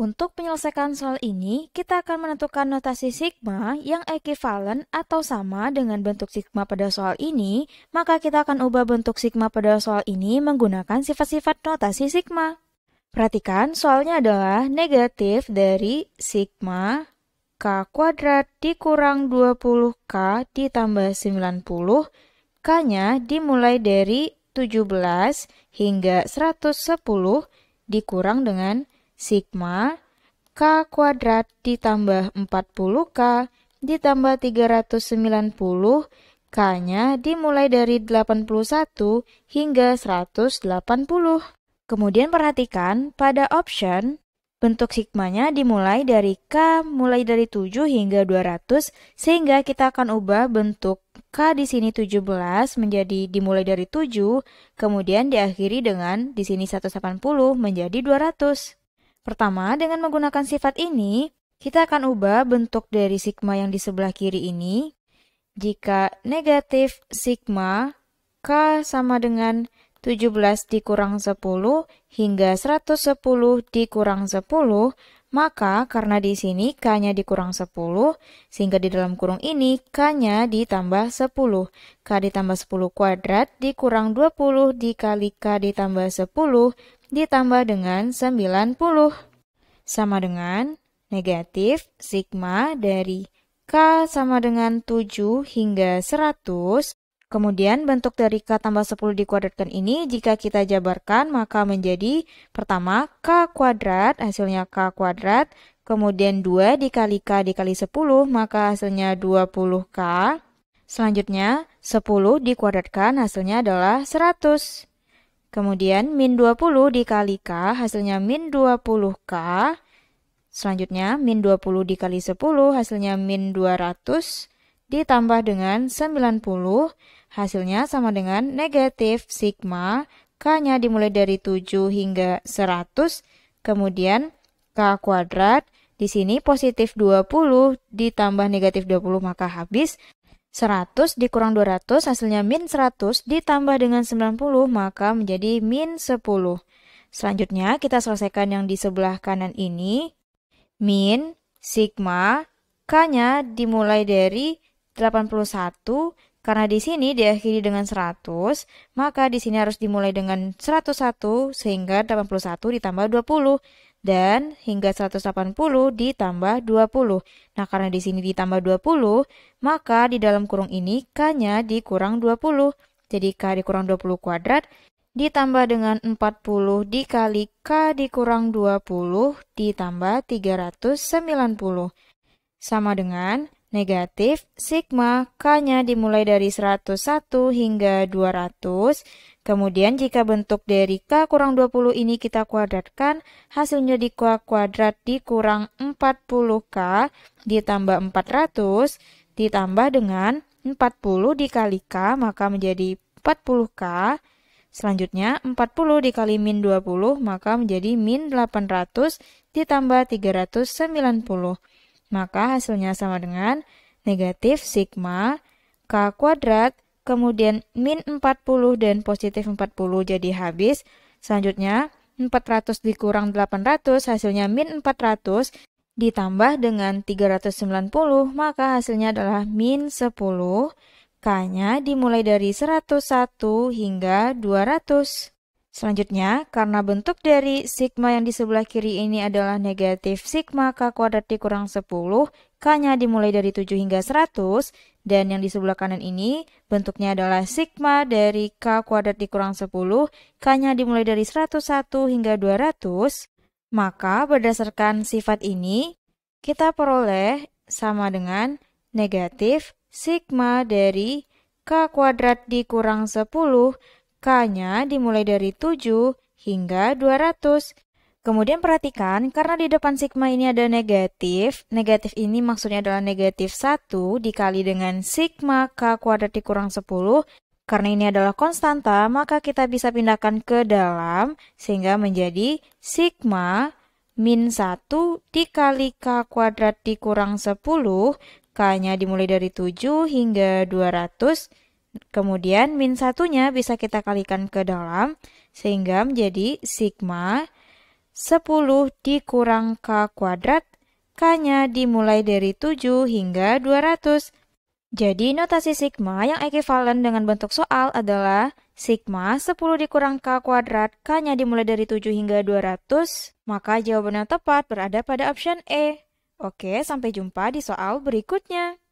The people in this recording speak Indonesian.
Untuk menyelesaikan soal ini, kita akan menentukan notasi sigma yang ekivalen atau sama dengan bentuk sigma pada soal ini, maka kita akan ubah bentuk sigma pada soal ini menggunakan sifat-sifat notasi sigma. Perhatikan, soalnya adalah negatif dari sigma K kuadrat dikurang 20K ditambah 90, K-nya dimulai dari 17 hingga 110 dikurang dengan sigma k kuadrat ditambah 40k ditambah 390 k-nya dimulai dari 81 hingga 180. Kemudian perhatikan pada option bentuk sigmanya dimulai dari k mulai dari 7 hingga 200 sehingga kita akan ubah bentuk k di sini 17 menjadi dimulai dari 7 kemudian diakhiri dengan di sini 180 menjadi 200. Pertama, dengan menggunakan sifat ini, kita akan ubah bentuk dari sigma yang di sebelah kiri ini. Jika negatif sigma K sama dengan 17 dikurang 10 hingga 110 dikurang 10, maka karena di sini K-nya dikurang 10, sehingga di dalam kurung ini K-nya ditambah 10. K ditambah 10 kuadrat dikurang 20 dikali K ditambah 10 ditambah dengan 90. Sama dengan negatif sigma dari K sama dengan 7 hingga 100 Kemudian bentuk dari K tambah 10 dikuadratkan ini jika kita jabarkan maka menjadi pertama K kuadrat, hasilnya K kuadrat, kemudian 2 dikali K dikali 10 maka hasilnya 20K. Selanjutnya 10 dikuadratkan hasilnya adalah 100. Kemudian min 20 dikali K hasilnya min 20K. Selanjutnya min 20 dikali 10 hasilnya min 200 ditambah dengan 90, hasilnya sama dengan negatif sigma, K-nya dimulai dari 7 hingga 100, kemudian K kuadrat, di sini positif 20 ditambah negatif 20 maka habis, 100 dikurang 200 hasilnya min 100 ditambah dengan 90 maka menjadi min 10. Selanjutnya kita selesaikan yang di sebelah kanan ini. Min, sigma, k-nya dimulai dari 81 karena di sini diakhiri dengan 100, maka di sini harus dimulai dengan 101 sehingga 81 ditambah 20 dan hingga 180 ditambah 20. Nah, karena di sini ditambah 20, maka di dalam kurung ini k-nya dikurang 20. Jadi k dikurang 20 kuadrat ditambah dengan 40 dikali k dikurang 20 ditambah 390 sama dengan negatif, sigma K-nya dimulai dari 101 hingga 200. Kemudian jika bentuk dari K kurang 20 ini kita kuadratkan, hasilnya di K kuadrat dikurang 40K ditambah 400 ditambah dengan 40 dikali K maka menjadi 40K. Selanjutnya 40 dikali min 20 maka menjadi min 800 ditambah 390. Maka hasilnya sama dengan negatif sigma K kuadrat, kemudian min 40 dan positif 40 jadi habis. Selanjutnya, 400 dikurang 800 hasilnya min 400 ditambah dengan 390 maka hasilnya adalah min 10. K-nya dimulai dari 101 hingga 200. Selanjutnya, karena bentuk dari sigma yang di sebelah kiri ini adalah negatif sigma k kuadrat dikurang 10, k-nya dimulai dari 7 hingga 100, dan yang di sebelah kanan ini bentuknya adalah sigma dari k kuadrat dikurang 10, k-nya dimulai dari 101 hingga 200, maka berdasarkan sifat ini, kita peroleh sama dengan negatif sigma dari k kuadrat dikurang 10 K-nya dimulai dari 7 hingga 200. Kemudian perhatikan, karena di depan sigma ini ada negatif, negatif ini maksudnya adalah negatif 1 dikali dengan sigma K kuadrat dikurang 10. Karena ini adalah konstanta, maka kita bisa pindahkan ke dalam sehingga menjadi sigma min 1 dikali K kuadrat dikurang 10, K-nya dimulai dari 7 hingga 200, Kemudian min satunya bisa kita kalikan ke dalam sehingga menjadi sigma 10 dikurang K kuadrat K-nya dimulai dari 7 hingga 200. Jadi notasi sigma yang ekivalen dengan bentuk soal adalah sigma 10 dikurang K kuadrat K-nya dimulai dari 7 hingga 200 maka jawaban yang tepat berada pada option E. Oke, sampai jumpa di soal berikutnya.